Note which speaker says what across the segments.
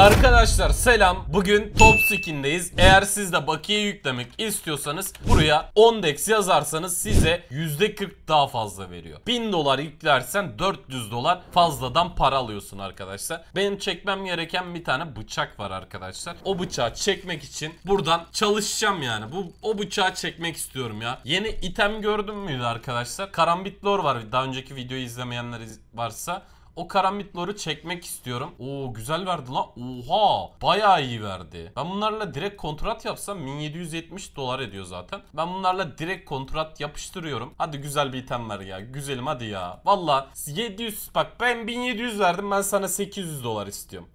Speaker 1: Arkadaşlar selam. Bugün Top Skin'deyiz. Eğer siz de bakiye yüklemek istiyorsanız buraya 10 dex yazarsanız size %40 daha fazla veriyor. 1000 dolar yüklersen 400 dolar fazladan para alıyorsun arkadaşlar. Benim çekmem gereken bir tane bıçak var arkadaşlar. O bıçağı çekmek için buradan çalışacağım yani. Bu o bıçağı çekmek istiyorum ya. Yeni item gördün müydü arkadaşlar? Karambit var. Daha önceki videoyu izlemeyenler varsa o karamitlori çekmek istiyorum. Oo güzel verdi lan. Oha bayağı iyi verdi. Ben bunlarla direkt kontrat yapsam 1770 dolar ediyor zaten. Ben bunlarla direkt kontrat yapıştırıyorum. Hadi güzel bir item ver ya. Güzelim hadi ya. Valla 700 bak ben 1700 verdim ben sana 800 dolar istiyorum.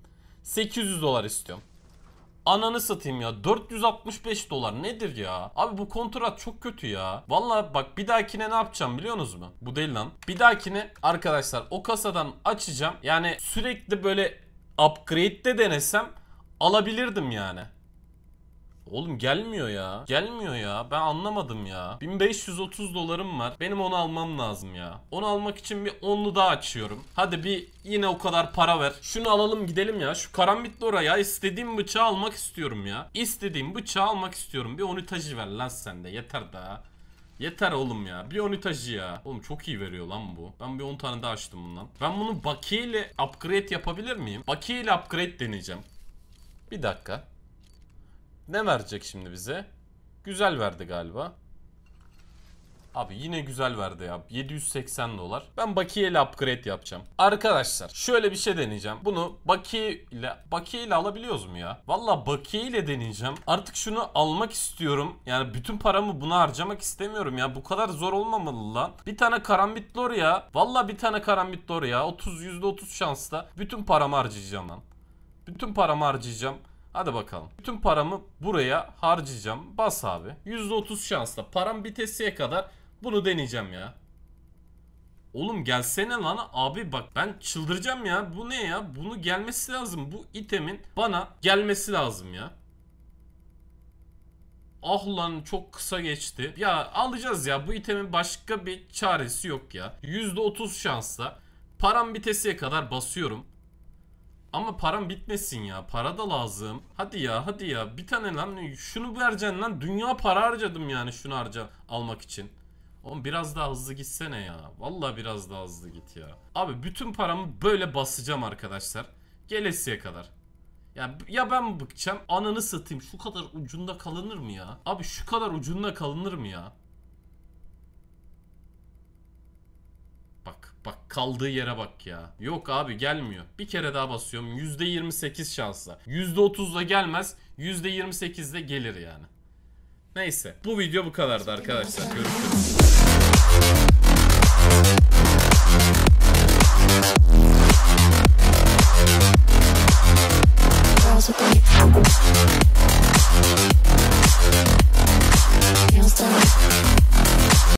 Speaker 1: 800 dolar istiyorum. Ananı satayım ya. 465 dolar nedir ya? Abi bu kontrat çok kötü ya. Valla bak bir dahakine ne yapacağım biliyor musunuz mu? Bu değil lan. Bir dahakine arkadaşlar o kasadan açacağım. Yani sürekli böyle upgrade de denesem alabilirdim yani. Oğlum gelmiyor ya. Gelmiyor ya. Ben anlamadım ya. 1530 dolarım var. Benim onu almam lazım ya. Onu almak için bir onlu daha açıyorum. Hadi bir yine o kadar para ver. Şunu alalım gidelim ya. Şu karambitli oraya istediğim bıçağı almak istiyorum ya. İstediğim bıçağı almak istiyorum. Bir onitacı ver lan sende. Yeter daha. Yeter oğlum ya. Bir onitacı ya. Oğlum çok iyi veriyor lan bu. Ben bir 10 tane daha açtım bundan. Ben bunu bakiye ile upgrade yapabilir miyim? Bakiye ile upgrade deneyeceğim. Bir dakika. Ne verecek şimdi bize? Güzel verdi galiba. Abi yine güzel verdi ya. 780 dolar. Ben bakiye ile upgrade yapacağım. Arkadaşlar şöyle bir şey deneyeceğim. Bunu bakiye ile bakiye ile alabiliyoruz mu ya? Valla bakiye ile deneyeceğim. Artık şunu almak istiyorum. Yani bütün paramı buna harcamak istemiyorum ya. Bu kadar zor olmamalı lan. Bir tane karambit lor ya. Valla bir tane karambit lor ya. 30 %30 şansla bütün paramı harcayacağım lan. Bütün paramı harcayacağım. Hadi bakalım. Bütün paramı buraya harcayacağım. Bas abi. %30 şansla. Param bitesiye kadar bunu deneyeceğim ya. Oğlum gelsene lan abi bak ben çıldıracağım ya. Bu ne ya? Bunu gelmesi lazım. Bu itemin bana gelmesi lazım ya. Ah lan çok kısa geçti. Ya alacağız ya bu itemin başka bir çaresi yok ya. %30 şansla param bitesiye kadar basıyorum. Ama param bitmesin ya. Para da lazım. Hadi ya hadi ya. Bir tane lan şunu vereceksin lan. Dünya para harcadım yani şunu harca almak için. Oğlum biraz daha hızlı gitsene ya. Vallahi biraz daha hızlı git ya. Abi bütün paramı böyle basacağım arkadaşlar. Gelesiye kadar. Ya, ya ben bıkacağım ananı satayım şu kadar ucunda kalınır mı ya? Abi şu kadar ucunda kalınır mı ya? Bak kaldığı yere bak ya. Yok abi gelmiyor. Bir kere daha basıyorum. %28 şansla. %30'la gelmez. %28'de gelir yani. Neyse. Bu video bu kadardı arkadaşlar. Görüşürüz.